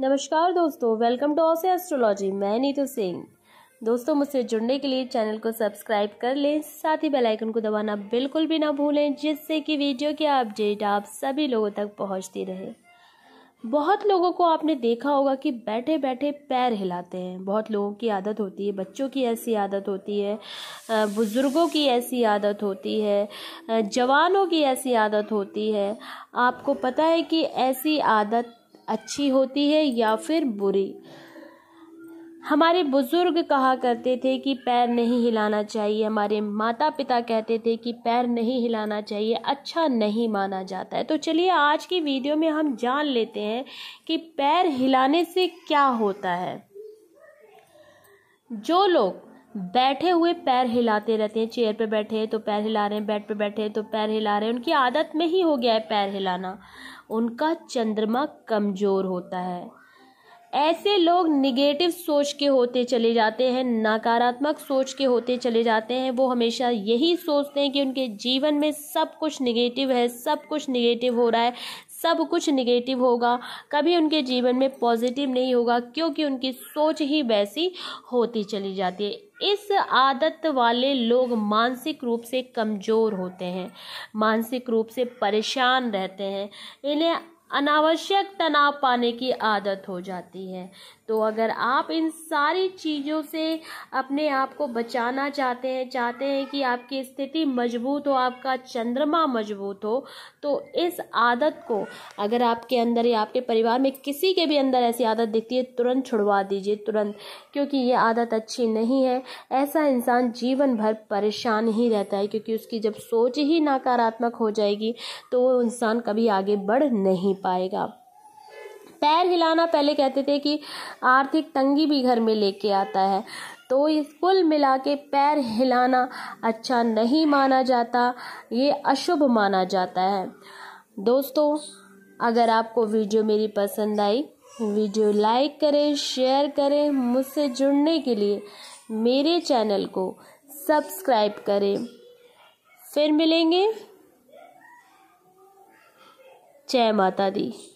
नमस्कार दोस्तों welcome to ऑसे astrology मैं नीतू सिंह दोस्तों मुझसे जुड़ने के लिए चैनल को सब्सक्राइब कर लें साथ ही बेल आइकन को दबाना बिल्कुल भी ना भूलें जिससे कि वीडियो के अपडेट आप सभी लोगों तक पहुंचती रहे बहुत लोगों को आपने देखा होगा कि बैठे बैठे पैर हिलाते हैं बहुत लोगों की आदत होती है बच्चों की ऐसी आदत होती है बुज़ुर्गों की ऐसी आदत होती है जवानों की ऐसी आदत होती है आपको पता है कि ऐसी आदत अच्छी होती है या फिर बुरी हमारे बुज़ुर्ग कहा करते थे कि पैर नहीं हिलाना चाहिए हमारे माता पिता कहते थे कि पैर नहीं हिलाना चाहिए अच्छा नहीं माना जाता है तो चलिए आज की वीडियो में हम जान लेते हैं कि पैर हिलाने से क्या होता है जो लोग बैठे हुए पैर हिलाते रहते हैं चेयर पे बैठे तो पैर हिला रहे हैं बेड पे बैठे तो पैर हिला रहे हैं उनकी आदत में ही हो गया है पैर हिलाना उनका चंद्रमा कमज़ोर होता है ऐसे लोग निगेटिव सोच के होते चले जाते हैं नकारात्मक सोच के होते चले जाते हैं वो हमेशा यही सोचते हैं कि उनके जीवन में सब कुछ निगेटिव है सब कुछ निगेटिव हो रहा है सब कुछ निगेटिव होगा कभी उनके जीवन में पॉजिटिव नहीं होगा क्योंकि उनकी सोच ही वैसी होती चली जाती है इस आदत वाले लोग मानसिक रूप से कमज़ोर होते हैं मानसिक रूप से परेशान रहते हैं इन्हें अनावश्यक तनाव पाने की आदत हो जाती है तो अगर आप इन सारी चीज़ों से अपने आप को बचाना चाहते हैं चाहते हैं कि आपकी स्थिति मजबूत हो आपका चंद्रमा मजबूत हो तो इस आदत को अगर आपके अंदर या आपके परिवार में किसी के भी अंदर ऐसी आदत दिखती है तुरंत छुड़वा दीजिए तुरंत क्योंकि ये आदत अच्छी नहीं है ऐसा इंसान जीवन भर परेशान ही रहता है क्योंकि उसकी जब सोच ही नकारात्मक हो जाएगी तो वो इंसान कभी आगे बढ़ नहीं पाएगा पैर हिलाना पहले कहते थे कि आर्थिक तंगी भी घर में लेके आता है तो इस कुल मिला के पैर हिलाना अच्छा नहीं माना जाता ये अशुभ माना जाता है दोस्तों अगर आपको वीडियो मेरी पसंद आई वीडियो लाइक करें शेयर करें मुझसे जुड़ने के लिए मेरे चैनल को सब्सक्राइब करें फिर मिलेंगे जय माता दी